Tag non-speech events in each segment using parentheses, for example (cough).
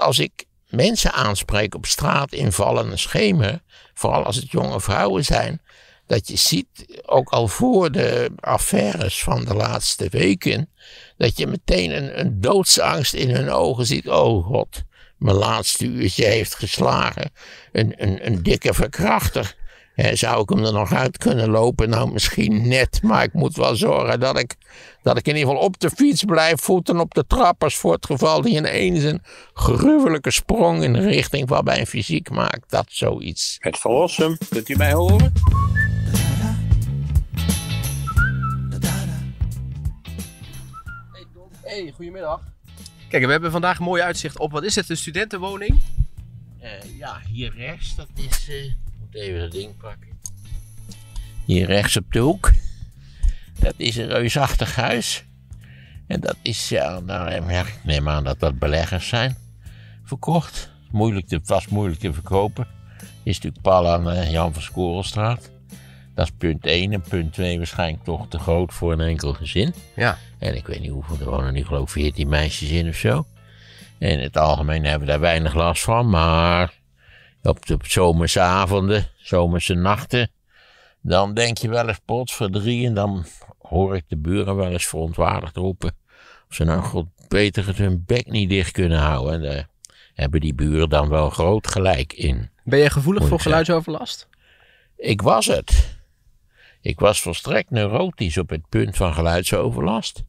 als ik mensen aanspreek op straat in vallende schemen, vooral als het jonge vrouwen zijn, dat je ziet, ook al voor de affaires van de laatste weken, dat je meteen een, een doodsangst in hun ogen ziet. Oh god, mijn laatste uurtje heeft geslagen. Een, een, een dikke verkrachter eh, zou ik hem er nog uit kunnen lopen? Nou, misschien net. Maar ik moet wel zorgen dat ik, dat ik in ieder geval op de fiets blijf, voeten op de trappers. Voor het geval die ineens een gruwelijke sprong in de richting van mijn fysiek maakt. Dat zoiets. Het verlossen, kunt u mij horen? Hey, goedemiddag. Kijk, we hebben vandaag een mooi uitzicht op, wat is het, een studentenwoning? Eh, ja, hier rechts, dat is... Eh, Even dat ding pakken. Hier rechts op de hoek. Dat is een reusachtig huis. En dat is, ja, nou, ik neem aan dat dat beleggers zijn. Verkocht. Moeilijk te, was moeilijk te verkopen. Is natuurlijk pal aan eh, Jan van Skorelstraat. Dat is punt 1. En punt 2 waarschijnlijk toch te groot voor een enkel gezin. Ja. En ik weet niet hoeveel, er wonen nu geloof ik 14 meisjes in of zo. En in het algemeen hebben we daar weinig last van, maar op de zomerse avonden, zomerse nachten, dan denk je wel eens potverdrie en dan hoor ik de buren wel eens verontwaardigd roepen. Of ze nou god beter het hun bek niet dicht kunnen houden. En daar hebben die buren dan wel groot gelijk in. Ben je gevoelig voor geluidsoverlast? Ik was het. Ik was volstrekt neurotisch op het punt van geluidsoverlast.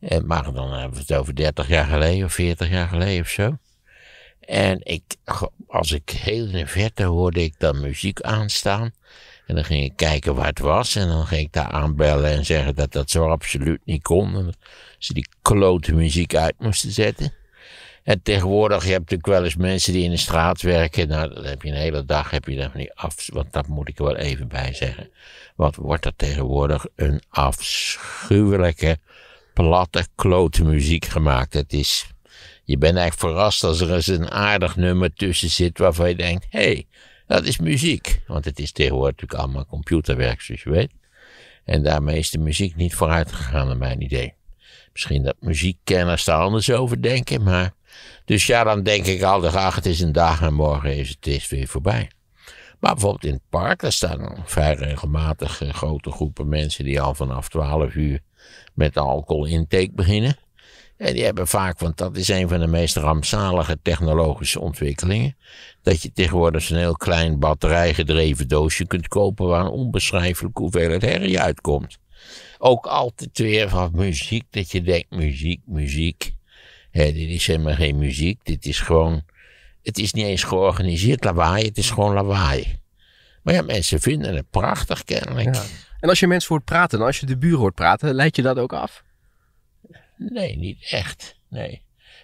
En eh, maar dan hebben we het over 30 jaar geleden of 40 jaar geleden of zo. En ik, als ik heel in de verte hoorde ik dan muziek aanstaan. En dan ging ik kijken waar het was. En dan ging ik daar aanbellen en zeggen dat dat zo absoluut niet kon. En dat ze die klote muziek uit moesten zetten. En tegenwoordig, je hebt natuurlijk wel eens mensen die in de straat werken. Nou, dan heb je een hele dag heb je dan van die af... Want dat moet ik er wel even bij zeggen. Wat wordt dat tegenwoordig? Een afschuwelijke, platte, klote muziek gemaakt. Het is je bent eigenlijk verrast als er eens een aardig nummer tussen zit waarvan je denkt: hé, hey, dat is muziek. Want het is tegenwoordig natuurlijk allemaal computerwerk, zoals je weet. En daarmee is de muziek niet vooruit gegaan, naar mijn idee. Misschien dat muziekkenners daar anders over denken, maar. Dus ja, dan denk ik altijd: ach, het is een dag en morgen is het is weer voorbij. Maar bijvoorbeeld in het park, daar staan vrij regelmatig eh, grote groepen mensen die al vanaf 12 uur met de alcohol intake beginnen. En die hebben vaak, want dat is een van de meest rampzalige technologische ontwikkelingen, dat je tegenwoordig zo'n heel klein batterijgedreven doosje kunt kopen waar een onbeschrijfelijke hoeveelheid herrie uitkomt. Ook altijd weer van muziek, dat je denkt, muziek, muziek. dit is helemaal geen muziek, dit is gewoon, het is niet eens georganiseerd lawaai, het is gewoon lawaai. Maar ja, mensen vinden het prachtig kennelijk. En als je mensen hoort praten, als je de buur hoort praten, leid je dat ook af? Nee, niet echt. Nee.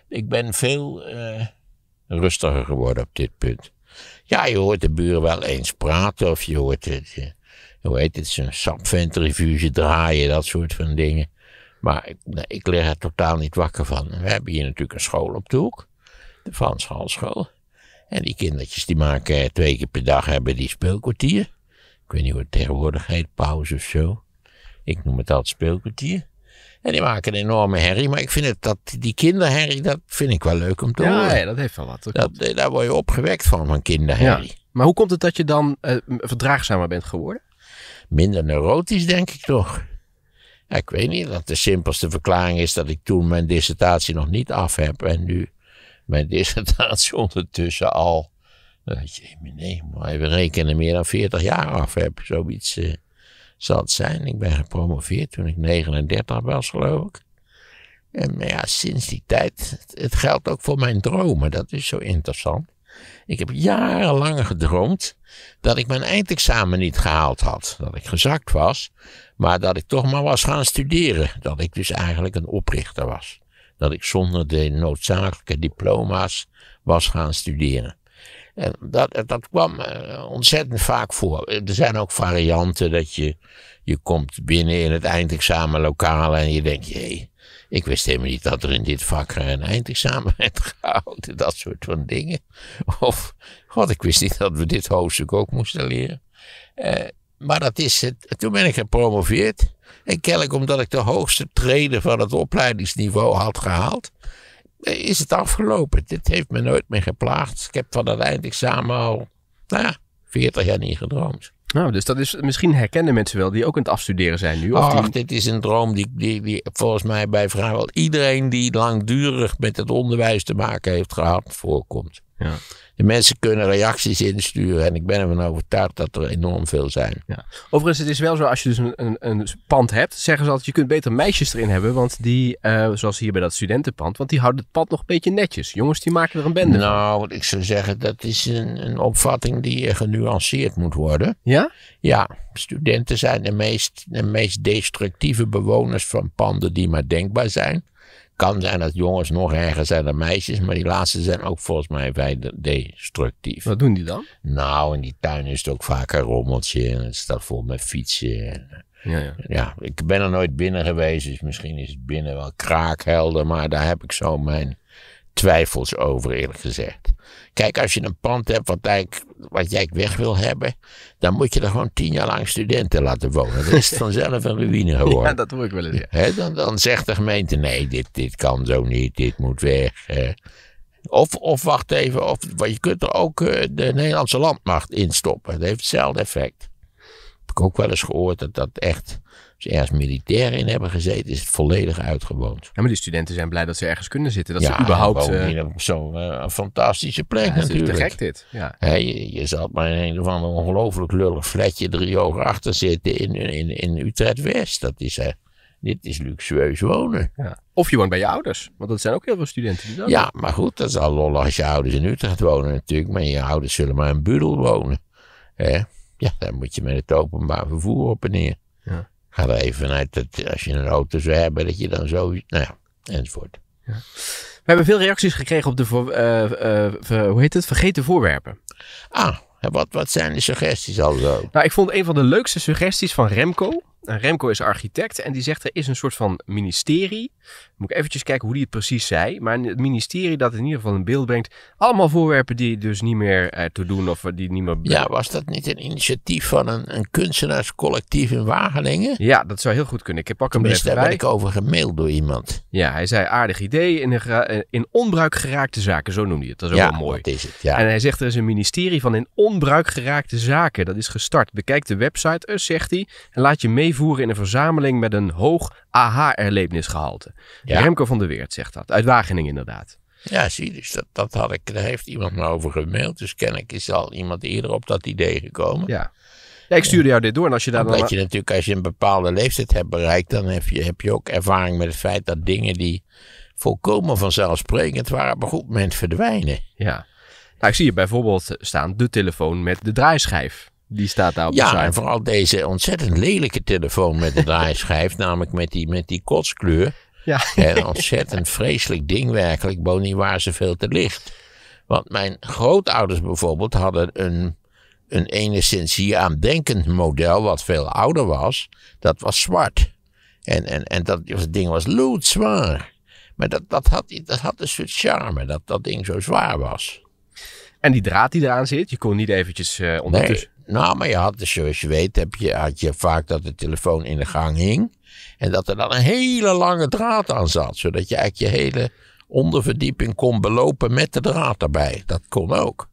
Ik ben veel eh, rustiger geworden op dit punt. Ja, je hoort de buren wel eens praten of je hoort het, uh, hoe heet het, een draaien, dat soort van dingen. Maar ik, nee, ik lig er totaal niet wakker van. We hebben hier natuurlijk een school op de hoek, de Frans Halschool. En die kindertjes die maken twee keer per dag hebben die speelkwartier. Ik weet niet hoe het tegenwoordig heet, pauze of zo. Ik noem het altijd speelkwartier. En die maken een enorme herrie. Maar ik vind het, dat, die kinderherrie, dat vind ik wel leuk om te horen. Ja, dat heeft wel wat. Dat dat, eh, daar word je opgewekt van, van kinderherrie. Ja. Maar hoe komt het dat je dan uh, verdraagzamer bent geworden? Minder neurotisch, denk ik toch. Ja, ik weet niet, dat de simpelste verklaring is dat ik toen mijn dissertatie nog niet af heb. En nu mijn (laughs) dissertatie ondertussen al, uh, jee, nee, maar even rekenen, meer dan 40 jaar af heb. Zoiets. Eh zal het zijn. Ik ben gepromoveerd toen ik 39 was, geloof ik. En ja, sinds die tijd, het geldt ook voor mijn dromen, dat is zo interessant. Ik heb jarenlang gedroomd dat ik mijn eindexamen niet gehaald had. Dat ik gezakt was, maar dat ik toch maar was gaan studeren. Dat ik dus eigenlijk een oprichter was. Dat ik zonder de noodzakelijke diploma's was gaan studeren. En dat, dat kwam eh, ontzettend vaak voor. Er zijn ook varianten dat je, je komt binnen in het eindexamenlokaal en je denkt, jee, ik wist helemaal niet dat er in dit vak een eindexamen (laughs) werd gehouden, dat soort van dingen. Of, god, ik wist niet dat we dit hoofdstuk ook moesten leren. Eh, maar dat is het. Toen ben ik gepromoveerd. En kennelijk omdat ik de hoogste treden van het opleidingsniveau had gehaald is het afgelopen. Dit heeft me nooit meer geplaagd. Ik heb van dat eindexamen al, nou ja, 40 jaar niet gedroomd. Nou, dus dat is, misschien herkennen mensen wel die ook aan het afstuderen zijn nu. Of dit is een droom die, die, die volgens mij bij vrijwel iedereen die langdurig met het onderwijs te maken heeft gehad voorkomt. Ja. De mensen kunnen reacties insturen en ik ben ervan overtuigd dat er enorm veel zijn. Ja. Overigens, het is wel zo, als je dus een, een, een, pand hebt, zeggen ze altijd, je kunt beter meisjes erin hebben, want die, eh, zoals hier bij dat studentenpand, want die houden het pand nog een beetje netjes. Jongens, die maken er een bende Nou, van. Nou, ik zou zeggen, dat is een, een opvatting die eh, genuanceerd moet worden. Ja? Ja, studenten zijn de meest, de meest destructieve bewoners van panden die maar denkbaar zijn kan zijn dat jongens nog erger zijn dan meisjes, maar die laatste zijn ook volgens mij vrij destructief. Wat doen die dan? Nou, in die tuin is het ook vaak een rommeltje en het staat vol met fietsen. ja, ja. ja, ik ben er nooit binnen geweest, dus misschien is het binnen wel kraakhelder, maar daar heb ik zo mijn twijfels over, eerlijk gezegd. Kijk, als je een pand hebt wat, eigenlijk, wat jij weg wil hebben, dan moet je er gewoon tien jaar lang studenten laten wonen. Dan is het vanzelf een ruïne (laughs) geworden. Ja, dat hoor ik wel eens. dan, dan zegt de gemeente, nee, dit, dit kan zo niet, dit moet weg. of, of wacht even, of, want je kunt er ook eh, de Nederlandse landmacht in stoppen. Dat heeft hetzelfde effect ik ook wel eens gehoord dat dat echt, als ergens militair in hebben gezeten, is het volledig uitgewoond. Ja, maar die studenten zijn blij dat ze ergens kunnen zitten. Dat ze überhaupt... Uh... zo'n eh, fantastische plek ja, natuurlijk. is te gek dit. Ja. He, je, je zat maar in een of ander ongelooflijk lullig flatje drie ogen achter zitten in, in, in Utrecht-West. Dat is... eh dit is luxueus wonen. Ja. Of je woont bij je ouders. Want dat zijn ook heel veel studenten die dat Ja, maar goed, dat is al lollig als je ouders in Utrecht wonen natuurlijk. Maar je ouders zullen maar in Budel wonen. Hè? Ja, dan moet je met het openbaar vervoer op en neer. Ja. Ga er even vanuit dat als je een auto zou hebben, dat je dan zo. Nou ja, enzovoort. Ja. We hebben veel reacties gekregen op de. Eh, eh, hoe heet het? Vergeten voorwerpen. Ah, wat, wat zijn de suggesties al zo? Nou, ik vond een van de leukste suggesties van Remco. Eh, Remco is architect en die zegt er is een soort van ministerie. Moet ik eventjes kijken hoe die het precies zei. Maar het ministerie dat in ieder geval een beeld brengt. Allemaal voorwerpen die dus niet meer uh, te doen of die niet meer... Ja, was dat niet een initiatief van een, een kunstenaarscollectief in Wageningen? Ja, dat zou heel goed kunnen. Ik heb ook een brief daar ben ik over gemaild door iemand. Ja, hij zei aardig idee in, eh, in onbruik geraakte zaken. Zo noemde hij het. Dat is ja, ook wel mooi. Wat is het, ja. En hij zegt er is een ministerie van in onbruik geraakte zaken. Dat is gestart. Bekijk de website, zegt hij. En laat je mee voeren in een verzameling met een hoog AH-erlebnisgehalte. Ja. Remco van der Weert zegt dat, uit Wageningen inderdaad. Ja, zie, dus dat, dat had ik, daar heeft iemand me over gemaild. Dus kennelijk is al iemand eerder op dat idee gekomen. Ja. Ja, ik stuurde jou dit door. En als je daar dan... je natuurlijk, als je een bepaalde leeftijd hebt bereikt, dan heb je, heb je ook ervaring met het feit dat dingen die volkomen vanzelfsprekend waren, op een goed moment verdwijnen. Ja. Nou, ik zie hier bijvoorbeeld staan de telefoon met de draaischijf. Die staat daar op ja, Ja, en vooral deze ontzettend lelijke telefoon met de (laughs) draaischijf. namelijk met die, met die kotskleur. Ja. Een ontzettend vreselijk ding werkelijk. Boni waar ze veel te licht. Want mijn grootouders bijvoorbeeld hadden een, een enigszins hier aandenkend model. wat veel ouder was. Dat was zwart. En, en, en dat, ding was loodzwaar. Maar dat, dat, had, dat had een soort charme, dat dat ding zo zwaar was. En die draad die eraan zit, je kon niet eventjes eh, ondertussen... Nou, maar je had, dus zoals je weet, heb je, had je vaak dat de telefoon in de gang hing. En dat er dan een hele lange draad aan zat. Zodat je eigenlijk je hele onderverdieping kon belopen met de draad erbij. Dat kon ook.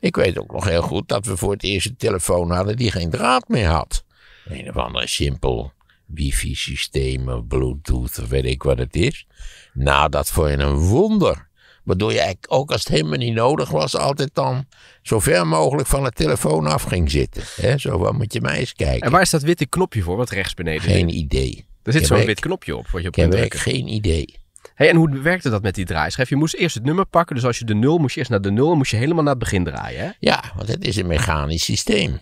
Ik weet ook nog heel goed dat we voor het eerst een telefoon hadden die geen draad meer had. Een of andere simpel wifi-systeem, bluetooth, of weet ik wat het is. Nou, dat vond je een wonder. Waardoor je eigenlijk ook als het helemaal niet nodig was, altijd dan zo ver mogelijk van de telefoon af ging zitten. Hè? Zo, moet je mij eens kijken. En waar is dat witte knopje voor, wat rechts beneden Geen idee. Er zit zo'n wit knopje op wat je op kunt drukken. geen idee. Hey, en hoe werkte dat met die draaischijf? Je moest eerst het nummer pakken, dus als je de nul moest je eerst naar de nul en moest je helemaal naar het begin draaien. Hè? Ja, want het is een mechanisch systeem.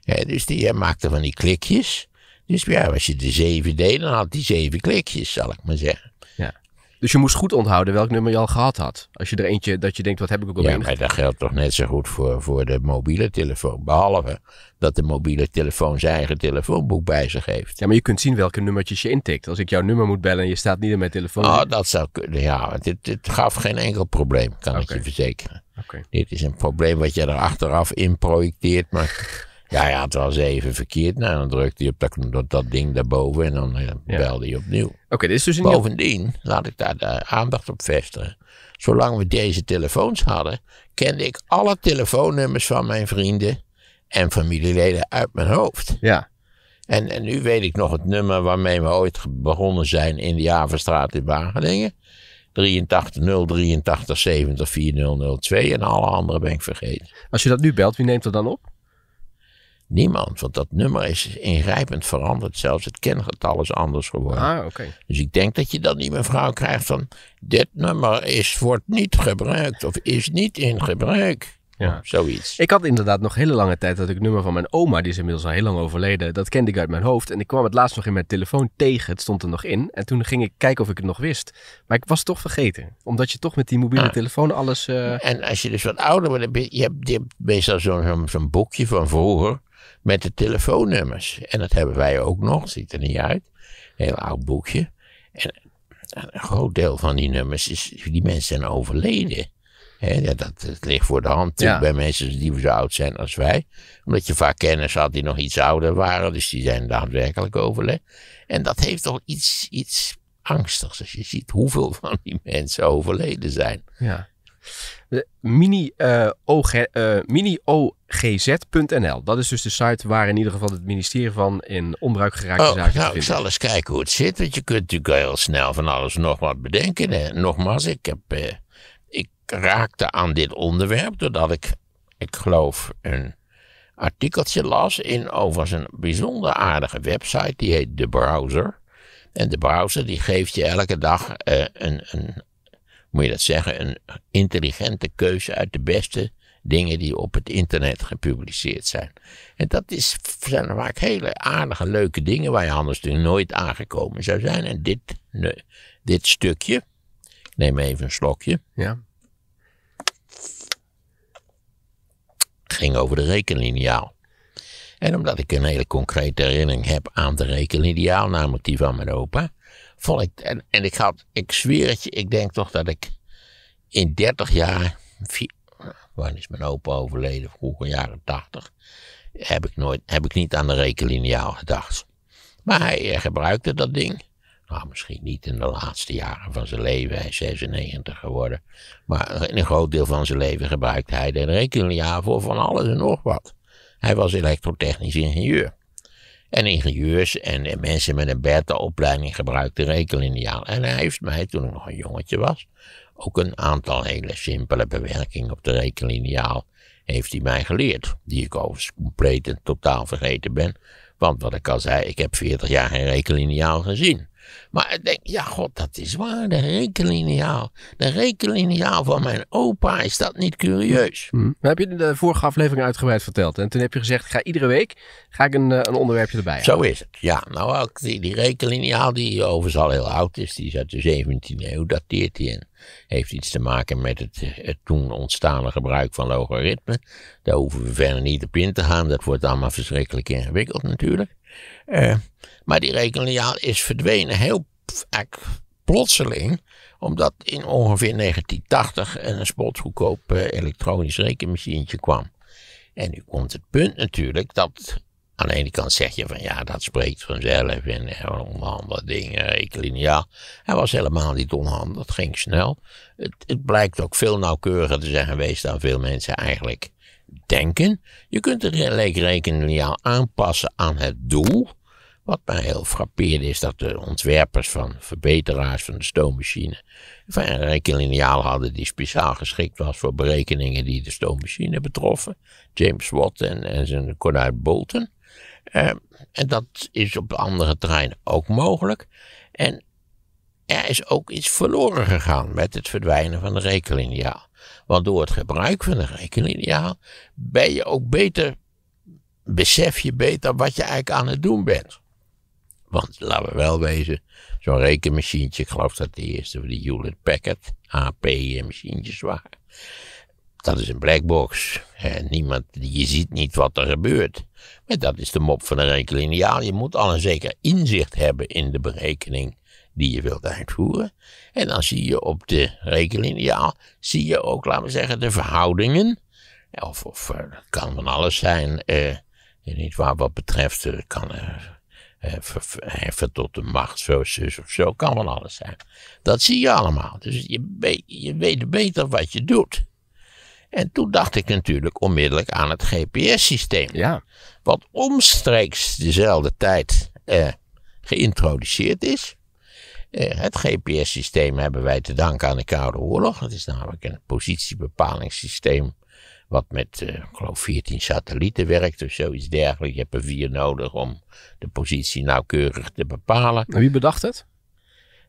hè? dus die maakte van die klikjes. Dus ja, als je de zeven deed, dan had die zeven klikjes, zal ik maar zeggen. Ja. Dus je moest goed onthouden welk nummer je al gehad had. Als je er eentje, dat je denkt, wat heb ik ook al Ja, maar dat geldt toch net zo goed voor, voor de mobiele telefoon. Behalve dat de mobiele telefoon zijn eigen telefoonboek bij zich heeft. Ja, maar je kunt zien welke nummertjes je intikt. Als ik jouw nummer moet bellen en je staat niet in mijn telefoon. Oh, dat zou kunnen. Ja, dit, dit gaf geen enkel probleem, kan ik je verzekeren. Okay. Dit is een probleem wat je er achteraf in projecteert, maar ja, ja, het was even verkeerd. Nou, dan drukte hij op dat, dat, dat ding daarboven en dan eh, belde hij opnieuw. Oké, dit is dus een Bovendien, laat ik daar aandacht op vestigen. Zolang we deze telefoons hadden, kende ik alle telefoonnummers van mijn vrienden en familieleden uit mijn hoofd. Ja. En, en nu weet ik nog het nummer waarmee we ooit begonnen zijn in de havenstraat in Wageningen. 83 083 en alle andere ben ik vergeten. Als je dat nu belt, wie neemt dat dan op? Niemand, want dat nummer is ingrijpend veranderd. Zelfs het kengetal is anders geworden. Ah, oké. Dus ik denk dat je dan niet mevrouw krijgt van... dit nummer is, wordt niet gebruikt of is niet in gebruik. Ja. Zoiets. Ik had inderdaad nog hele lange tijd dat ik nummer van mijn oma, die is inmiddels al heel lang overleden, dat kende ik uit mijn hoofd. En ik kwam het laatst nog in mijn telefoon tegen, het stond er nog in. En toen ging ik kijken of ik het nog wist. Maar ik was toch vergeten, omdat je toch met die mobiele telefoon alles... Eh, en als je dus wat ouder wordt, je hebt, je hebt meestal zo'n boekje van vroeger met de telefoonnummers. En dat hebben wij ook nog, ziet er niet uit. Een heel oud boekje. En een groot deel van die nummers is, die mensen zijn overleden. He, dat, dat, ligt voor de hand bij mensen die zo oud zijn als wij. Omdat je vaak kennis had die nog iets ouder waren, dus die zijn daadwerkelijk overleden. En dat heeft toch iets, iets angstigs als je ziet hoeveel van die (laughs) mensen overleden zijn. Ja mini-ogz.nl. Eh, eh, dat is dus de site waar in ieder geval het ministerie van in onbruik geraakte oh, zaken nou, ik zal eens kijken hoe het zit. Want je kunt natuurlijk heel snel van alles nog wat bedenken. Hè. Nogmaals, ik, heb, eh, ik raakte aan dit onderwerp doordat ik, ik geloof, een artikeltje las in over oh, een bijzonder aardige website. Die heet De Browser. En de browser die geeft je elke dag een, een moet je dat zeggen, een intelligente keuze uit de beste dingen die op het internet gepubliceerd zijn. En dat is, zijn vaak hele aardige, leuke dingen waar je anders natuurlijk nooit aangekomen zou zijn. En dit, dit stukje, neem even een slokje, ja. ging over de rekenliniaal. En omdat ik een hele concrete herinnering heb aan de rekenliniaal, namelijk die van mijn opa, Vond ik, en, en ik had, ik zweer het je, ik denk toch dat ik in 30 jaar, vier, wanneer is mijn opa overleden, vroeger jaren 80, heb ik, nooit, heb ik niet aan de rekenlineaal gedacht. Maar hij eh, gebruikte dat ding. Nou, misschien niet in de laatste jaren van zijn leven, hij is 96 geworden. Maar in een groot deel van zijn leven gebruikte hij de rekenlineaal voor van alles en nog wat. Hij was elektrotechnisch ingenieur. En ingenieurs en, mensen met een beta-opleiding gebruikten rekenlineaal. En hij heeft mij, toen ik nog een jongetje was, ook een aantal hele simpele bewerkingen op de rekenlineaal heeft hij mij geleerd. Die ik overigens compleet en totaal vergeten ben. Want wat ik al zei, ik heb 40 jaar geen rekenlineaal gezien. Maar ik denk, ja god, dat is waar, de rekenlineaal. De rekenliniaal van mijn opa, is dat niet curieus? Hm. Hm. Nou, heb je in de vorige aflevering uitgebreid verteld. En toen heb je gezegd, ga iedere week ga ik een, eh, een onderwerpje erbij Zo is het, ja. Nou, ook die, die rekenlineaal, die overigens al heel oud is, die is uit de 17e eeuw, dateert die in heeft iets te maken met het, toen ontstane gebruik van logaritmen. Daar hoeven we verder niet op in te gaan, dat wordt allemaal verschrikkelijk ingewikkeld natuurlijk. Uh, maar die rekenliaal is verdwenen heel plotseling omdat in ongeveer 1980 een spotgoedkoop eh, elektronisch rekenmachientje kwam. En nu komt het punt natuurlijk dat aan de ene kant zeg je van ja, dat spreekt vanzelf en eh, onhandig dingen, rekenlineaal. Hij was helemaal niet onhandig, dat ging snel. Het, het blijkt ook veel nauwkeuriger te zijn geweest dan veel mensen eigenlijk denken. Je kunt de rekenlineaal aanpassen aan het doel. Wat mij heel frappeerde is dat de ontwerpers van verbeteraars van de stoommachine een rekenliniaal hadden die speciaal geschikt was voor berekeningen die de stoommachine betroffen. James Watt en, zijn konuit Bolton. Ehm, en dat is op andere terreinen ook mogelijk. En er is ook iets verloren gegaan met het verdwijnen van de rekenlineaal. Want door het gebruik van de rekenlineaal ben je ook beter, besef je beter wat je eigenlijk aan het doen bent. Want laten we wel wezen, zo'n rekenmachientje, ik geloof dat de eerste van die Hewlett Packard ap machientjes waren. Dat is een blackbox. En niemand, je ziet niet wat er gebeurt. Maar dat is de mop van een rekenliniaal. Je moet al een zeker inzicht hebben in de berekening die je wilt uitvoeren. En dan zie je op de rekenlineaal, zie je ook, laten we zeggen, de verhoudingen. Of, of eh, kan van alles zijn, eh, niet waar wat betreft, eh, kan... er. Eh, verheffen eh, tot de macht, zo, of zo, kan van alles zijn. Dat zie je allemaal. Dus je, je weet beter wat je doet. En toen dacht ik natuurlijk onmiddellijk aan het GPS-systeem. Ja. Wat omstreeks dezelfde tijd eh, geïntroduceerd is. Eh, het GPS-systeem hebben wij te danken aan de Koude Oorlog. Dat is namelijk een positiebepalingssysteem wat met, eh, ik geloof, 14 satellieten werkt of zoiets dergelijks. Je hebt er vier nodig om de positie nauwkeurig te bepalen. En wie bedacht het?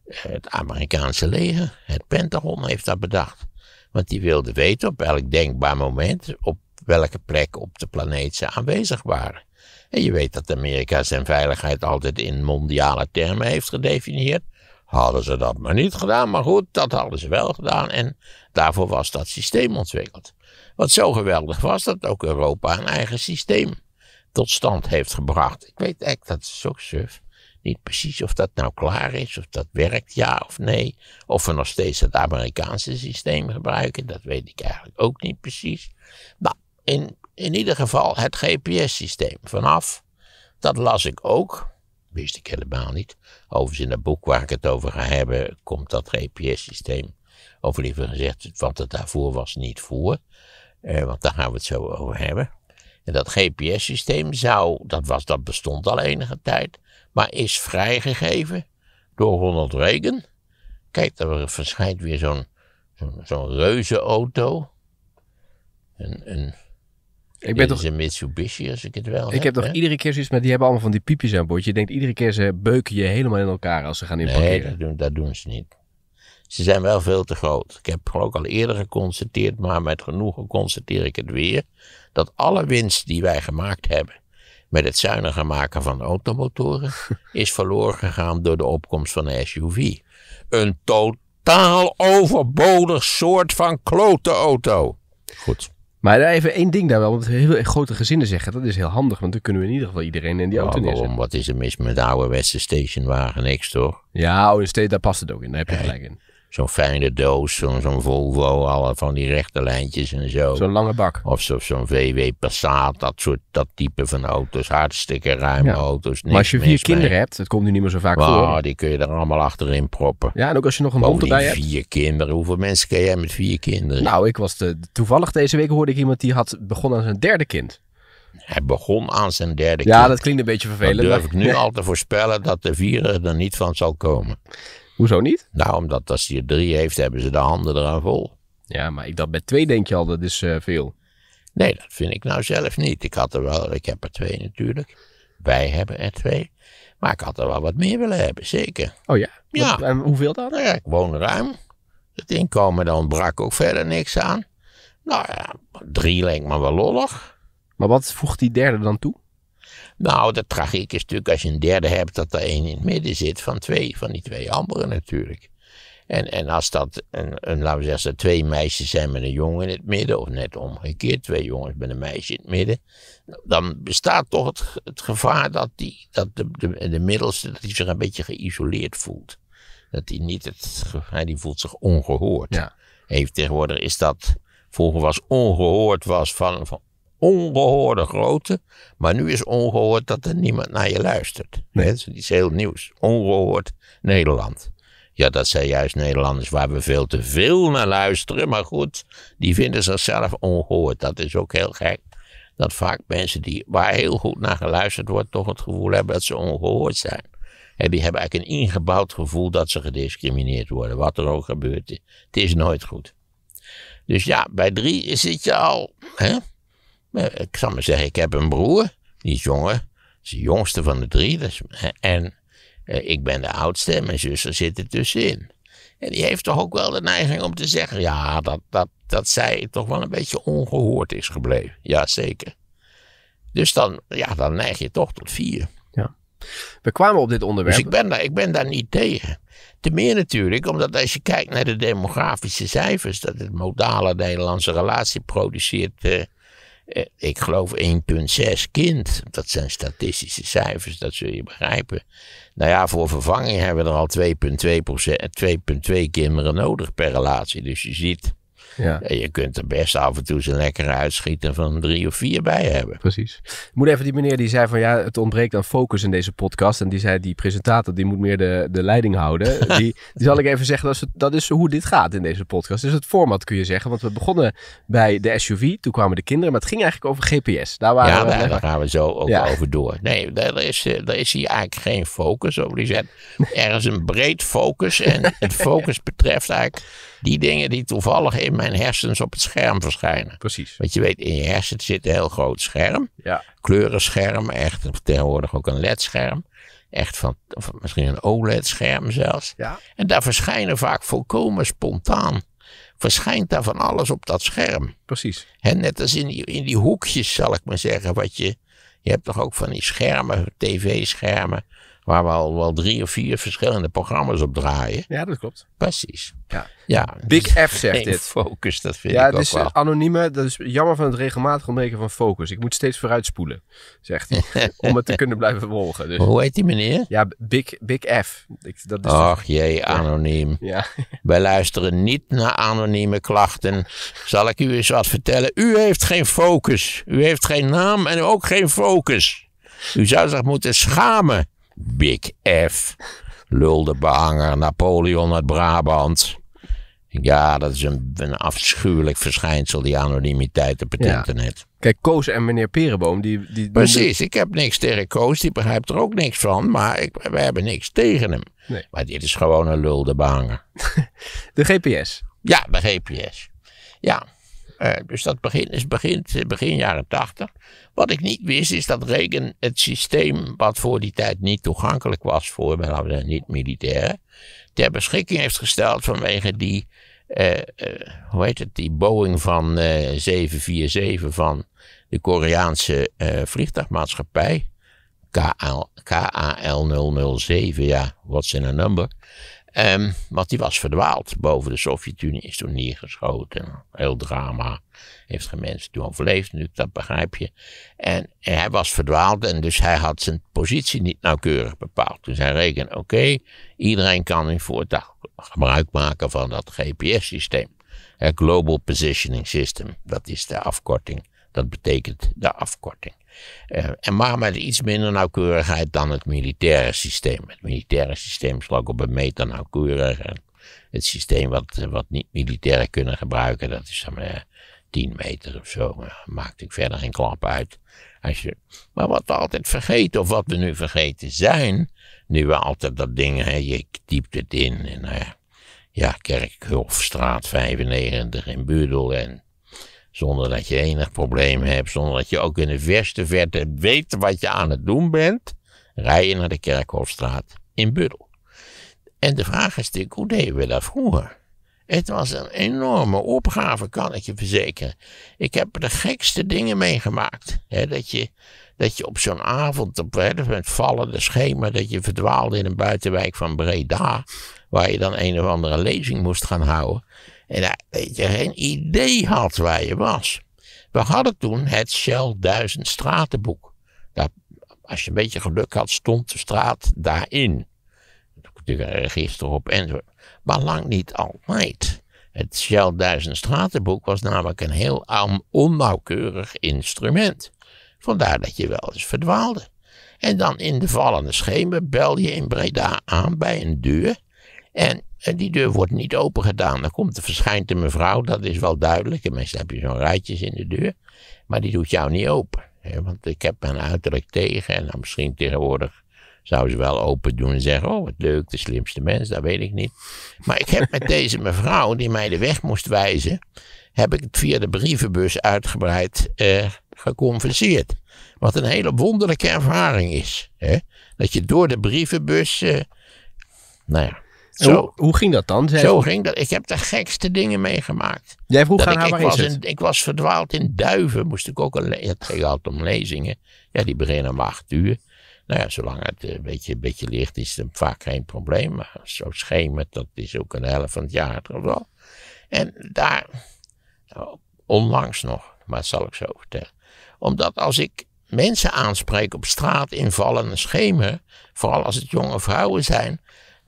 Het Amerikaanse leger, het Pentagon, heeft dat bedacht. Want die wilden weten op elk denkbaar moment op welke plek op de planeet ze aanwezig waren. En je weet dat Amerika zijn veiligheid altijd in mondiale termen heeft gedefinieerd. Hadden ze dat maar niet gedaan, maar goed, dat hadden ze wel gedaan en daarvoor was dat systeem ontwikkeld. Wat zo geweldig was dat ook Europa een eigen systeem tot stand heeft gebracht. Ik weet echt, dat is ook suf. Niet precies of dat nou klaar is, of dat werkt, ja of nee. Of we nog steeds het Amerikaanse systeem gebruiken, dat weet ik eigenlijk ook niet precies. Maar nou, in, in ieder geval het GPS-systeem vanaf, dat las ik ook. Wist ik helemaal niet. Overigens in het boek waar ik het over ga hebben, komt dat GPS-systeem, of liever gezegd, wat het daarvoor was, niet voor. Eh, want daar gaan we het zo over hebben. En dat GPS-systeem zou, dat, was, dat bestond al enige tijd, maar is vrijgegeven door Ronald Reagan. Kijk, er verschijnt weer zo'n zo'n zo auto. Een, een, ik ben toch, een Mitsubishi, als ik het wel. Ik heb, nog toch iedere keer zoiets maar die hebben allemaal van die piepjes aan boord. Je denkt iedere keer ze beuken je helemaal in elkaar als ze gaan importeren. Nee, dat doen ze niet. Ze zijn wel veel te groot. Ik heb geloof al eerder geconstateerd, maar met genoegen constateer ik het weer, dat alle winst die wij gemaakt hebben met het zuiniger maken van automotoren, (laughs) is verloren gegaan door de opkomst van de SUV. Een totaal overbodig soort van klote auto. Goed. Maar even één ding daar wel, want heel grote gezinnen zeggen, dat is heel handig, want dan kunnen we in ieder geval iedereen in die auto nemen. Waarom? Wat is er mis met de Westen stationwagen niks toch? Ja, oude state, daar past het ook in, daar heb je gelijk in zo'n fijne doos, zo'n Volvo, alle van die rechte lijntjes en zo. Zo'n lange bak. Of zo'n VW Passat, dat soort, dat type van auto's. Hartstikke ruime auto's. Maar als je vier kinderen hebt, dat komt nu niet meer zo vaak voor. Maar. Ah, die kun je er allemaal achterin proppen. Ja, en ook als je nog een hond erbij hebt. vier kinderen. Hoeveel mensen ken jij met vier kinderen? Nou, ik was de, toevallig deze week hoorde ik iemand die had begonnen aan zijn derde kind. Hij begon aan zijn derde ja, kind. Ja, dat klinkt een beetje vervelend. Dan durf ik nu al te voorspellen dat de vierde er niet van zal komen. Hoezo niet? Nou, omdat als hij er drie heeft, hebben ze de handen eraan vol. Ja, maar ik dacht bij twee denk je al, dat is eh, veel. Nee, dat vind ik nou zelf niet. Ik had er wel, ik heb er twee natuurlijk. Wij hebben er twee. Maar ik had er wel wat meer willen hebben, zeker. Oh ja? ja. en hoeveel dan? Nou ja, ik woon ruim. Het inkomen, dan brak ook verder niks aan. Nou ja, drie lijkt me wel lollig. Maar wat voegt die derde dan toe? Nou, de tragiek is natuurlijk als je een derde hebt, dat er één in het midden zit van twee, van die twee anderen natuurlijk. En, en als dat, een, een, laten we zeggen, twee meisjes zijn met een jongen in het midden, of net omgekeerd, twee jongens met een meisje in het midden, dan bestaat toch het, gevaar dat, die, dat de, de, de middelste dat die zich een beetje geïsoleerd voelt. Dat die niet het, hij die voelt zich ongehoord. Ja. Heeft tegenwoordig is dat, vroeger was ongehoord was van, van ongehoorde grootte. Maar nu is ongehoord dat er niemand naar je luistert. Dat is heel nieuws. Ongehoord Nederland. Ja, dat zijn juist Nederlanders waar we veel te veel naar luisteren. Maar goed, die vinden zichzelf ongehoord. Dat is ook heel gek. Dat vaak mensen die, waar heel goed naar geluisterd wordt, toch het gevoel hebben dat ze ongehoord zijn. En die hebben eigenlijk een ingebouwd gevoel dat ze gediscrimineerd worden. Wat er ook gebeurt. Het is nooit goed. Dus ja, bij drie zit je al. Hè? Ik zal maar zeggen, ik heb een broer, die is jonger. is de jongste van de drie. en eh, ik ben de oudste en mijn zussen er tussenin. En die heeft toch ook wel de neiging om te zeggen: ja, dat, dat, dat zij toch wel een beetje ongehoord is gebleven. Jazeker. Dus dan, ja, dan neig je toch tot vier. Ja. We kwamen op dit onderwerp. Dus ik ben, daar, ik ben daar niet tegen. Ten meer natuurlijk, omdat als je kijkt naar de demografische cijfers, dat het modale Nederlandse relatie produceert. Eh, eh, ik geloof 1,6 kind. Dat zijn statistische cijfers, dat zul je begrijpen. Nou ja, voor vervanging hebben we er al 2,2 kinderen nodig per relatie. Dus je ziet ja. Je kunt er best af en toe een lekkere uitschieter van drie of vier bij hebben. Precies. Ik moet even die meneer die zei van ja, het ontbreekt aan focus in deze podcast. En die zei die presentator die moet meer de, de leiding houden. (laughs) die, die zal ik even zeggen, dat is, dat is hoe dit gaat in deze podcast. Dus het format kun je zeggen. Want we begonnen bij de SUV, toen kwamen de kinderen. Maar het ging eigenlijk over GPS. Daar waren ja, daar, daar gaan we zo ook over door. Nee, daar is, eh, daar is hier eigenlijk geen focus over. Die zet is een breed focus. En het (laughs) focus betreft eigenlijk die dingen die toevallig in mijn hersens op het scherm verschijnen. Precies. Want je weet, in je hersens zit een heel groot scherm. Ja. Kleurenscherm, echt tegenwoordig ook een ledscherm. Echt van, of misschien een OLED-scherm zelfs. Ja. En daar verschijnen vaak volkomen spontaan verschijnt daar van alles op dat scherm. Precies. En net als in die, in die hoekjes, zal ik maar zeggen, wat je. Je hebt toch ook van die schermen, tv-schermen, Waar we al wel drie of vier verschillende programma's op draaien. Ja, dat klopt. Precies. Ja. ja Big dus F zegt (laughs) dit. Focus, dat vind ja, ik ook wel. Ja, het is anonieme. Dat is jammer van het regelmatig ontbreken van focus. Ik moet steeds vooruit spoelen, zegt hij. (laughs) om het te kunnen blijven volgen. Dus. Hoe heet die meneer? Ja, Big, Big F. Ik, dat is Och jee, anoniem. Ja. (laughs) Wij luisteren niet naar anonieme klachten. Zal ik u eens wat vertellen? U heeft geen focus. U heeft geen naam en ook geen focus. U zou zich moeten schamen Big F, lulde behanger Napoleon uit Brabant. Ja, dat is een, afschuwelijk verschijnsel, die anonimiteit op het internet. Kijk, Koos en meneer Perenboom, die... die Precies, ik heb niks tegen Koos, die begrijpt er ook niks van, maar ik, we hebben niks tegen hem. Maar dit is gewoon een lulde (laughs) de GPS. Ja, de GPS. Ja, eh, dus dat begin, is begin, begin jaren tachtig. Wat ik niet wist is dat Reagan het systeem, wat voor die tijd niet toegankelijk was voor, laten niet-militairen, ter beschikking heeft gesteld vanwege die, uh, hoe heet het, die Boeing van 747 eh, van de Koreaanse vliegtuigmaatschappij. KAL, KAL 007, ja, what's in a number. Ehm, want die was verdwaald boven de Sovjet-Unie, is toen neergeschoten. Heel drama. Heeft geen mensen toen overleefd, nu, dat begrijp je. En hij was verdwaald en dus hij had zijn positie niet nauwkeurig bepaald. Dus hij rekende, oké, iedereen kan in voortdag gebruik maken van dat GPS-systeem. Global Positioning System, dat is de afkorting. Dat betekent de afkorting. Eh, en maar met iets minder nauwkeurigheid dan het militaire systeem. Het militaire systeem is ook op een meter nauwkeurig. het systeem wat, wat niet-militairen kunnen gebruiken, dat is dan maar 10 eh, meter of zo. Maar maakt ik verder geen klap uit. Als je, maar wat we altijd vergeten, of wat we nu vergeten zijn, nu we altijd dat ding, hè, je typt het in en eh, ja, Kerkhofstraat 95 in Budel en zonder dat je enig probleem hebt, zonder dat je ook in de verste verte weet wat je aan het doen bent, rij je naar de Kerkhofstraat in Buddel. En de vraag is natuurlijk, hoe deden we dat vroeger? Het was een enorme opgave, kan ik je verzekeren. Ik heb de gekste dingen meegemaakt. dat, je, dat je op zo'n avond, op het met vallende schema, dat je verdwaalde in een buitenwijk van Breda, waar je dan een of andere lezing moest gaan houden. En hij, je, geen idee had waar je was. We hadden toen het Shell 1000 stratenboek. als je een beetje geluk had, stond de straat daarin. Er natuurlijk een register op enzovoort. Maar lang niet altijd. Het Shell 1000 stratenboek was namelijk een heel onnauwkeurig instrument. Vandaar dat je wel eens verdwaalde. En dan in de vallende schemer bel je in Breda aan bij een deur. En en die deur wordt niet open gedaan. Dan komt, verschijnt een mevrouw, dat is wel duidelijk. En meestal heb je zo'n rijtjes in de deur. Maar die doet jou niet open. Hè? Want ik heb mijn uiterlijk tegen. En nou, misschien tegenwoordig zou ze wel open doen en zeggen: Oh, wat leuk, de slimste mens, dat weet ik niet. Maar ik heb met (laughs) deze mevrouw, die mij de weg moest wijzen, heb ik het via de brievenbus uitgebreid eh, geconverseerd. Wat een hele wonderlijke ervaring is. Hè? Dat je door de brievenbus. Eh, nou ja. Zo. Hoe, hoe, ging dat dan? Zo ging dat. Ik heb de gekste dingen meegemaakt. Jij vroeg aan ik, haar, waar ik was, ik was verdwaald in duiven. Moest ik ook een het ging altijd om lezingen. Ja, die beginnen om acht uur. Nou ja, zolang het eh, een beetje, een beetje licht is, dan vaak geen probleem. Maar zo schemert, dat is ook een helft van het jaar het geval. En daar, oh, onlangs nog, maar dat zal ik zo vertellen. Omdat als ik mensen aanspreek op straat in vallende schemer, vooral als het jonge vrouwen zijn,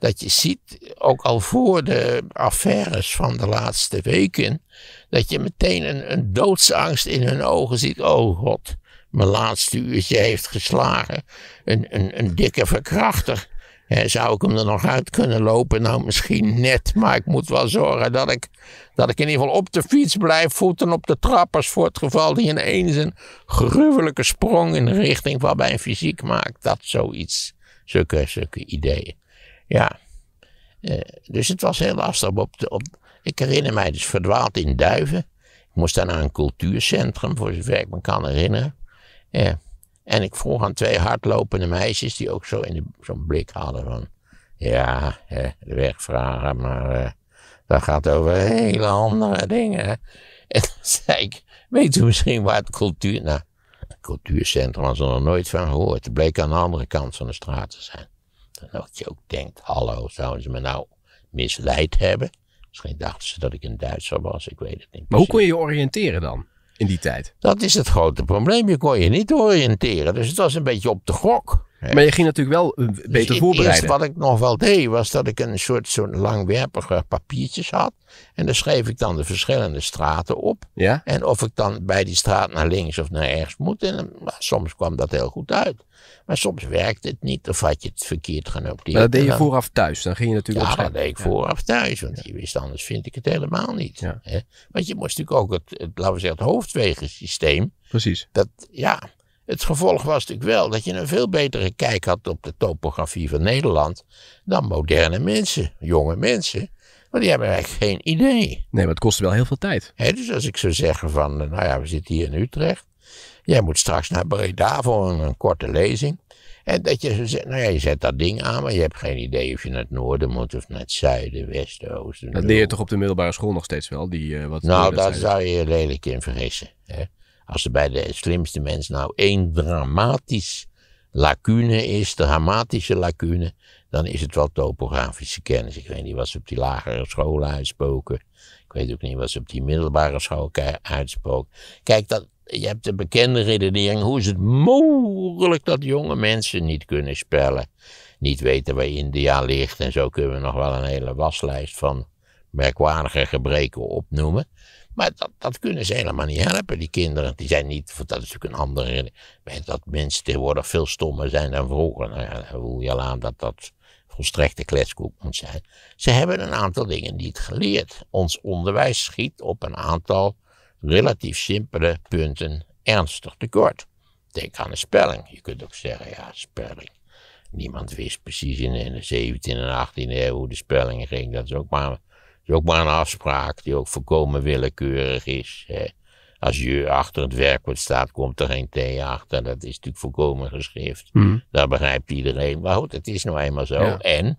dat je ziet, ook al voor de affaires van de laatste weken, dat je meteen een, een doodsangst in hun ogen ziet. Oh god, mijn laatste uurtje heeft geslagen. Een, een, een dikke verkrachter. He, zou ik hem er nog uit kunnen lopen? Nou, misschien net, maar ik moet wel zorgen dat ik, dat ik in ieder geval op de fiets blijf, voeten op de trappers, voor het geval die ineens een gruwelijke sprong in de richting van mijn fysiek maakt. Dat zoiets, zulke, zulke ideeën. Ja. Eh, dus het was heel lastig. Op op, ik herinner mij dus verdwaald in Duiven. Ik moest dan naar een cultuurcentrum, voor zover ik me kan herinneren. en ik vroeg aan twee hardlopende meisjes, die ook zo zo'n blik hadden van... Ja, wegvragen, de weg vragen, maar eh, dat gaat over hele andere dingen. (laughs) En dan zei ik, weet u misschien waar het cultuur... Nou, het cultuurcentrum was er nog nooit van gehoord. Het bleek aan de andere kant van de straat te zijn dat je ook denkt, hallo, zouden ze me nou misleid hebben? Misschien dachten ze dat ik een Duitser was, ik weet het niet. Maar hoe kon je je oriënteren dan? In die tijd? Dat is het grote probleem. Je kon je niet oriënteren. Dus het was een beetje op de gok. Maar je ging natuurlijk wel eh, dus beter dus voorbereiden. wat ik nog wel deed, was dat ik een soort zo'n langwerpige papiertjes had. En daar schreef ik dan de verschillende straten op. Ja? En of ik dan bij die straat naar links of naar rechts moet. En, eh, soms kwam dat heel goed uit. Maar soms werkte het niet of had je het verkeerd genoteerd. Maar dat deed je vooraf thuis, dan ging je natuurlijk Ja, dat deed ik vooraf thuis, want je wist anders vind ik het helemaal niet. Hè? Want je moest natuurlijk ook het, laten we zeggen, het hoofdwegensysteem. Precies. Dat, ja, het gevolg was natuurlijk wel dat je een veel betere kijk had op de topografie van Nederland dan moderne mensen, jonge mensen. Want die hebben eigenlijk geen idee. Nee, maar het kost wel heel veel tijd. dus als ik zou zeggen van, eh, nou ja, we zitten hier in Utrecht. Jij moet straks naar Breda voor een, korte lezing. En dat je zegt, nou ja, je zet dat ding aan, maar je hebt geen idee of je naar het noorden moet of naar het zuiden, westen, oosten. Dat leer je toch op de middelbare school nog steeds wel? Die, eh, wat nou, daar zou je je lelijk in vergissen. Hè? Als er bij de slimste mens nou één dramatisch lacune is, dramatische lacune, dan is het wel topografische kennis. Ik weet niet wat ze op die lagere scholen uitspoken. Ik weet ook niet wat ze op die middelbare school uitspoken. Kijk, dat, je hebt de bekende redenering. Hoe is het mogelijk dat jonge mensen niet kunnen spellen? Niet weten waar India ligt. En zo kunnen we nog wel een hele waslijst van merkwaardige gebreken opnoemen. Maar dat, dat kunnen ze helemaal niet helpen, die kinderen. Die zijn niet, dat is natuurlijk een andere reden. Dat mensen tegenwoordig veel stommer zijn dan vroeger. Nou ja, dan voel je al aan dat dat volstrekte kletskoek moet zijn. Ze hebben een aantal dingen niet geleerd. Ons onderwijs schiet op een aantal relatief simpele punten ernstig tekort. Denk aan de spelling. Je kunt ook zeggen, ja, spelling. Niemand wist precies in de 17e en 18e eeuw hoe de spelling ging. Dat is ook maar is ook maar een afspraak die ook voorkomen willekeurig is. Hè. Als je achter het werkwoord staat, komt er geen T achter. Dat is natuurlijk voorkomen geschrift. Mhm. Daar Dat begrijpt iedereen. Maar goed, het is nou eenmaal zo. En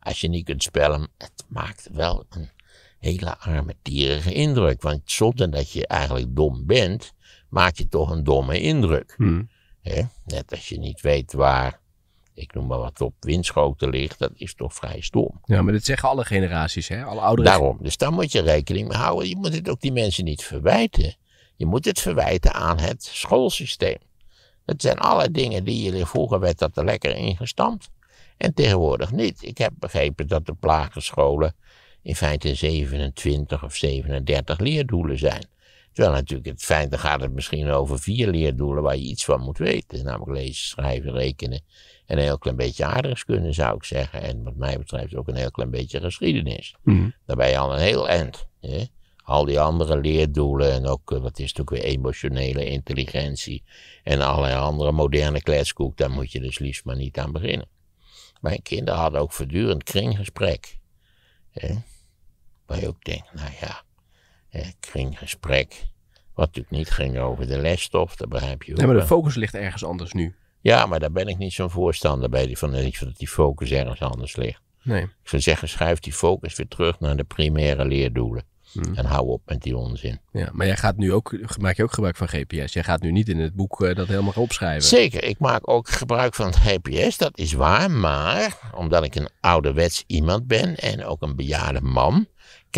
als je niet kunt spellen, het maakt wel een hele arme, armetierige indruk. Want zonder dat je eigenlijk dom bent, maak je toch een domme indruk. Mhm. Net als je niet weet waar ik noem maar wat op windschoten ligt, dat is toch vrij stom. Ja, maar dat zeggen alle generaties, hè? alle ouderen. Daarom, dus daar moet je rekening mee houden. Je moet het ook die mensen niet verwijten. Je moet het verwijten aan het schoolsysteem. Het zijn alle dingen die je vroeger werd dat er lekker ingestampt. En tegenwoordig niet. Ik heb begrepen dat de plaagerscholen in feite 27 of 37 leerdoelen zijn. Terwijl natuurlijk het fijne gaat het misschien over vier leerdoelen waar je iets van moet weten. Dus namelijk lezen, schrijven, rekenen en een heel klein beetje aardrijkskunde zou ik zeggen. En wat mij betreft ook een heel klein beetje geschiedenis. Mm. Dan ben je al een heel eind. Hè? Al die andere leerdoelen en ook, eh, wat is natuurlijk weer, emotionele intelligentie en allerlei andere moderne kletskoek, daar moet je dus liefst maar niet aan beginnen. Mijn kinderen hadden ook voortdurend kringgesprek. Hè? Waar je ook denkt, nou ja, gesprek Wat natuurlijk niet ging over de lesstof, dat begrijp je ook. Nee, maar de focus ligt ergens anders nu. Ja, maar daar ben ik niet zo'n voorstander bij, van, dat die focus ergens anders ligt. Nee. Ik zou zeggen, schuif die focus weer terug naar de primaire leerdoelen. Hmm. En hou op met die onzin. Ja, maar jij gaat nu ook, maak je ook gebruik van GPS. Jij gaat nu niet in het boek eh, dat helemaal opschrijven. Zeker, ik maak ook gebruik van GPS, dat is waar. Maar omdat ik een ouderwets iemand ben en ook een bejaarde man,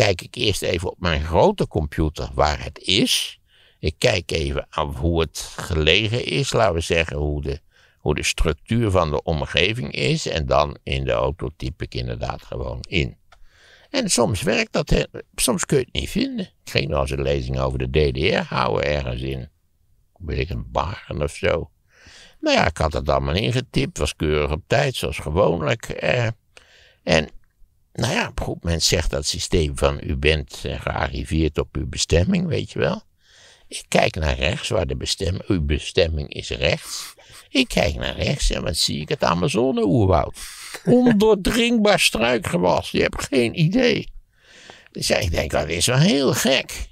kijk ik eerst even op mijn grote computer waar het is. Ik kijk even af hoe het gelegen is, laten we zeggen hoe de, hoe de structuur van de omgeving is. En dan in de auto typ ik inderdaad gewoon in. En soms werkt dat, soms kun je het niet vinden. Ik ging wel eens een lezing over de DDR houden ergens in. Weet ik, een baren of zo. Nou ja, ik had het allemaal ingetipt, was keurig op tijd, zoals gewoonlijk. Eh, en nou ja, goed, men zegt dat systeem van u bent eh, gearriveerd op uw bestemming, weet je wel. Ik kijk naar rechts, waar de bestemming, uw bestemming is rechts. Ik kijk naar rechts en wat zie ik? Het Amazone-oerwoud. (laughs) Ondoordringbaar struikgewas, je hebt geen idee. Dus ja, ik denk, dat is wel heel gek.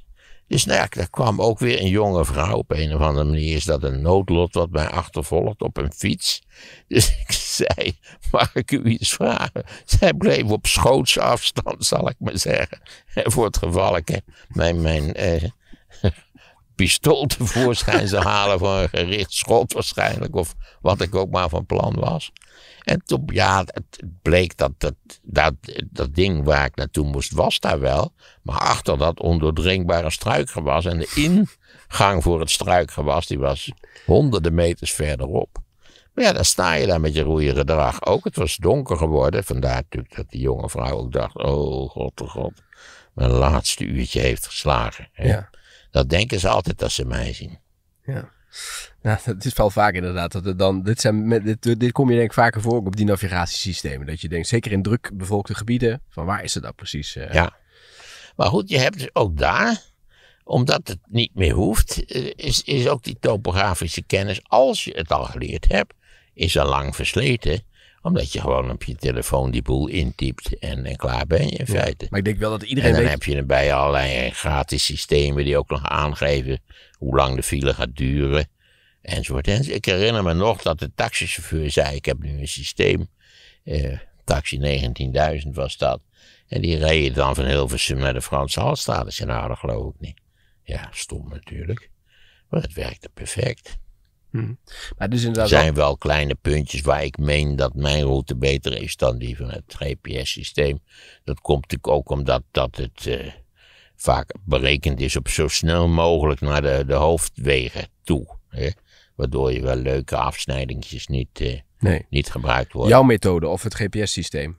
Dus nou ja, er kwam ook weer een jonge vrouw. Op een of andere manier is dat een noodlot wat mij achtervolgt op een fiets. (laughs) Dus ik zei, mag ik u iets vragen? Zij bleef op schootsafstand, zal ik maar zeggen. voor het geval ik mijn, eh, pistool tevoorschijn zou halen voor een gericht schot waarschijnlijk. Of wat ik ook maar van plan was. En toen, ja, het bleek dat dat, dat dat ding waar ik naartoe moest, was daar wel. Maar achter dat ondoordringbare struikgewas en de ingang voor het struikgewas, die was honderden meters verderop. Maar ja, dan sta je daar met je roeien gedrag. Ook het was donker geworden. Vandaar natuurlijk dat die jonge vrouw ook dacht: oh god, oh, god. Mijn laatste uurtje heeft geslagen. Hè? Ja. Dat denken ze altijd als ze mij zien. Ja. Nou, dat is wel vaak inderdaad. Dat het dan, dit, zijn, dit, dit kom je denk ik vaker voor op die navigatiesystemen. Dat je denkt, zeker in druk bevolkte gebieden, van waar is het nou precies? Eh? Ja. Maar goed, je hebt dus ook daar, omdat het niet meer hoeft, eh, is, is ook die topografische kennis, als je het al geleerd hebt, is al lang versleten omdat je gewoon op je telefoon die boel intypt en, en klaar ben je in feite. Maar ik denk wel dat iedereen. En dan heb je erbij allerlei gratis systemen die ook nog aangeven hoe lang de file gaat duren. Enzovoort. En ik herinner me nog dat de taxichauffeur zei: Ik heb nu een systeem. Eh, taxi 19.000 was dat. En die reed dan van Hilversum naar de Franse Halstraat. Dat zei: Nou, dat geloof ik niet. Ja, stom natuurlijk. Maar het werkte perfect dus hmm. er zijn wel... kleine puntjes waar ik meen dat mijn route beter is dan die van het GPS-systeem. Dat komt natuurlijk ook omdat dat het eh, vaak berekend is op zo snel mogelijk naar de, de hoofdwegen toe. Hè? Waardoor je wel leuke afsnijdingjes niet, eh, niet gebruikt wordt. Jouw methode of het GPS-systeem?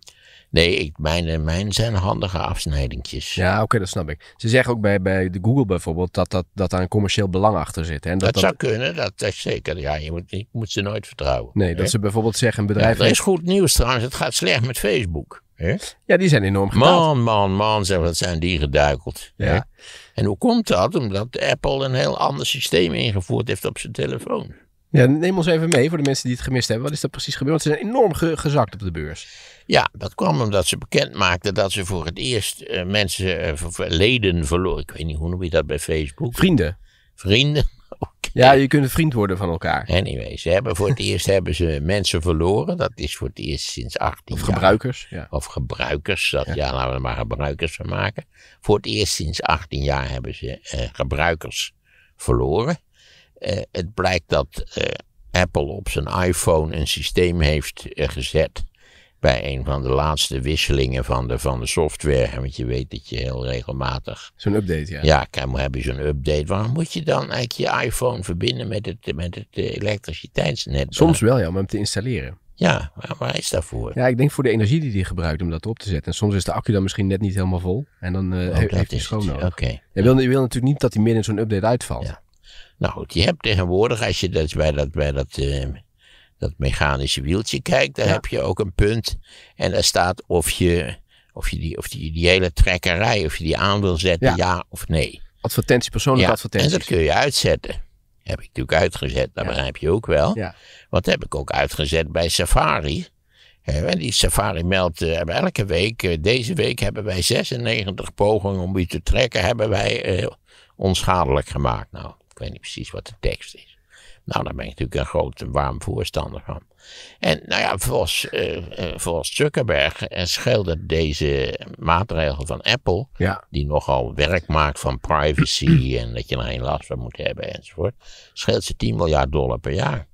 Nee, ik, mijn, eh, mijn zijn handige afsnijdingjes. Ja, oké, dat snap ik. Ze zeggen ook bij, bij de Google bijvoorbeeld dat, dat, dat daar een commercieel belang achter zit. Hè? dat, dat, zou kunnen, dat, is zeker. Ja, je moet, je moet ze nooit vertrouwen. Nee, dat ze bijvoorbeeld zeggen een bedrijf... Ja, is goed nieuws trouwens, het gaat slecht met Facebook. Hè? Ja, die zijn enorm gedaald. Man, man, man, zeg, wat zijn die geduikeld. Ja. En hoe komt dat? Omdat Apple een heel ander systeem ingevoerd heeft op zijn telefoon. Ja, neem ons even mee voor de mensen die het gemist hebben. Wat is dat precies gebeurd? ze zijn enorm gezakt op de beurs. Ja, dat kwam omdat ze bekend maakten dat ze voor het eerst eh, mensen, eh, verleden leden verloren. Ik weet niet hoe noem je dat bij Facebook. Vrienden. Vrienden. (laughs) Ja, je kunt vriend worden van elkaar. Anyway, ze hebben voor het (laughs) eerst hebben ze mensen verloren. Dat is voor het eerst sinds 18 jaar. Of gebruikers. Ja. Of gebruikers. Dat, ja. laten we er maar gebruikers van maken. Voor het eerst sinds 18 jaar hebben ze eh, gebruikers verloren. het blijkt dat Apple op zijn iPhone een systeem heeft gezet bij een van de laatste wisselingen van de, van de software. Want je weet dat je heel regelmatig. Zo'n update, ja. Ja, kan, heb je zo'n update. Waarom moet je dan eigenlijk je iPhone verbinden met het, met het eh, elektriciteitsnet? Soms wel, ja, om hem te installeren. Ja, waar is dat voor? Ja, ik denk voor de energie die hij gebruikt om dat op te zetten. En soms is de accu dan misschien net niet helemaal vol. En dan uh, oh, (laughs) heeft hij schoon nodig. Je, wil, je wil natuurlijk niet dat hij midden in zo'n update uitvalt. Ja. Nou goed, je hebt tegenwoordig, als je dat bij dat, bij dat eh, dat mechanische wieltje kijkt, daar heb je ook een punt. En daar staat of je, of je, die, of die, die hele trekkerij, of je die aan wil zetten, ja, of nee. Advertentie, persoonlijke ja, advertenties. En dat kun je uitzetten. Heb ik natuurlijk uitgezet, dat begrijp je ook wel. Want dat heb ik ook uitgezet bij Safari. En die Safari meldt uh, elke week, eh, deze week hebben wij 96 pogingen om je te trekken, hebben wij eh, onschadelijk gemaakt. Nou, ik weet niet precies wat de tekst is. Nou, daar ben ik natuurlijk een groot warm voorstander van. En nou ja, volgens, eh, eh, Zuckerberg volgens eh, Zuckerberg scheelde deze maatregel van Apple, ja. die nogal werk maakt van privacy (clears throat) en dat je er geen last van moet hebben enzovoort, scheelt ze 10 miljard dollar per jaar.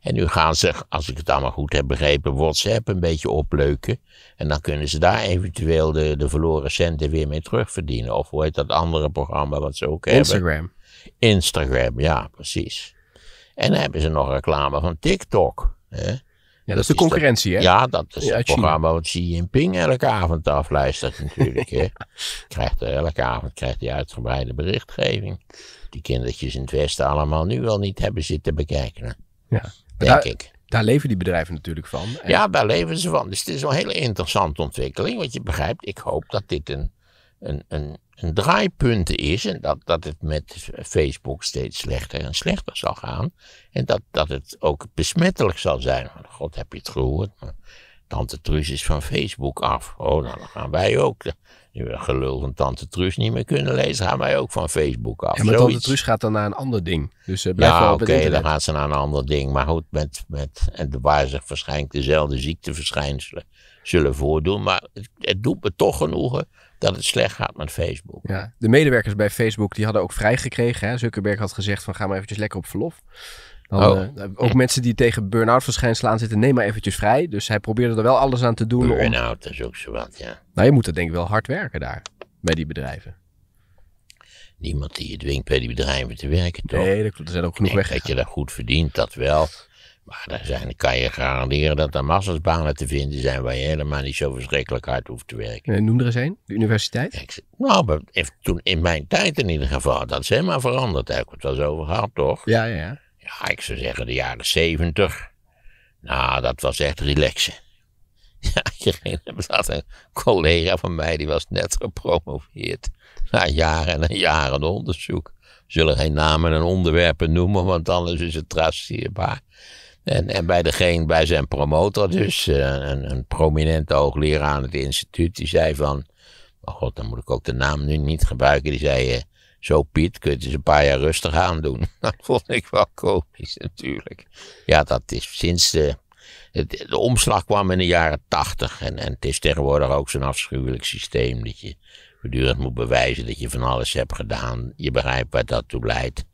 En nu gaan ze, als ik het allemaal goed heb begrepen, WhatsApp een beetje opleuken. En dan kunnen ze daar eventueel de, de verloren centen weer mee terugverdienen. Of hoe heet dat andere programma wat ze ook hebben? Instagram. Instagram, ja, precies. En dan hebben ze nog reclame van TikTok. Hè? Ja, dat, is de concurrentie, hè? Ja, dat is het programma wat Xi Jinping elke avond afluistert natuurlijk. (laughs) Krijgt er, eh, elke avond krijgt hij uitgebreide berichtgeving. Die kindertjes in het Westen allemaal nu al niet hebben zitten bekijken. Ja, denk daar, ik. Daar leven die bedrijven natuurlijk van. Ja, daar leven ze van. Dus het is een hele interessante ontwikkeling. Want je begrijpt, ik hoop dat dit een een, een, een draaipunt is en dat, dat het met Facebook steeds slechter en slechter zal gaan. En dat, dat het ook besmettelijk zal zijn. God, heb je het gehoord? Tante Truus is van Facebook af. Oh, nou, dan gaan wij ook. Nu we gelul van Tante Truus niet meer kunnen lezen, gaan wij ook van Facebook af. Ja, maar Tante Truus gaat dan naar een ander ding. Dus eh, ja, oké, dan gaat ze naar een ander ding. Maar goed, met, met, en waar zich waarschijnlijk dezelfde ziekteverschijnselen zullen voordoen. Maar het, het doet me toch genoegen dat het slecht gaat met Facebook. Ja, de medewerkers bij Facebook die hadden ook vrijgekregen. Hè? Zuckerberg had gezegd van ga maar eventjes lekker op verlof. Dan, oh. eh, ook mensen die tegen burn-out verschijnselen aan zitten, neem maar eventjes vrij. Dus hij probeerde er wel alles aan te doen. Burn-out, is ook zo wat, ja. Nou, je moet er denk ik wel hard werken daar, bij die bedrijven. Niemand die je dwingt bij die bedrijven te werken, toch? Nee, dat, er ook genoeg weg. Dat je dat goed verdient, dat wel. Maar dan, zijn, kan je garanderen dat er massasbanen banen te vinden zijn waar je helemaal niet zo verschrikkelijk hard hoeft te werken. Eh, noem er eens een, de universiteit? Ik, nou, toen, in mijn tijd in ieder geval, dat is helemaal veranderd. Daar ik het wel over gehad, toch? Ja, ja, ja. Ja, ik zou zeggen de jaren zeventig. Nou, dat was echt relaxen. (laughs) Ja, je een collega van mij, die was net gepromoveerd. Na jaren en jaren onderzoek. zullen geen namen en onderwerpen noemen, want anders is het traceerbaar. En, en bij, degene, bij zijn promotor, dus eh, een, een prominente hoogleraar aan het instituut, die zei van, oh god, dan moet ik ook de naam nu niet gebruiken, die zei, eh, zo Piet, kun je eens een paar jaar rustig aan doen. (laughs) Dat vond ik wel komisch natuurlijk. Ja, dat is sinds de... Eh, de omslag kwam in de jaren tachtig. En, en het is tegenwoordig ook zo'n afschuwelijk systeem. Dat je voortdurend moet bewijzen dat je van alles hebt gedaan. Je begrijpt waar dat toe leidt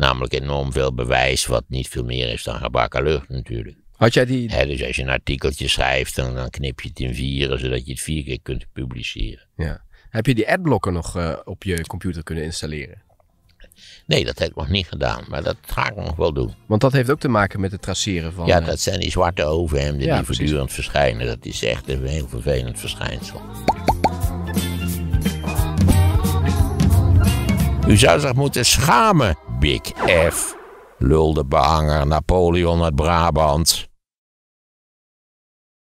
namelijk enorm veel bewijs, wat niet veel meer is dan gebakken lucht natuurlijk. Had jij die... dus als je een artikeltje schrijft, dan, dan knip je het in vieren, zodat je het vier keer kunt publiceren. Ja. Heb je die adblocker nog eh, op je computer kunnen installeren? Nee, dat heb ik nog niet gedaan, maar dat ga ik nog wel doen. Want dat heeft ook te maken met het traceren van... Ja, eh, dat zijn die zwarte overhemden die voortdurend verschijnen. Dat is echt een heel vervelend verschijnsel. U zou zich moeten schamen, Big F, lulde behanger Napoleon uit Brabant.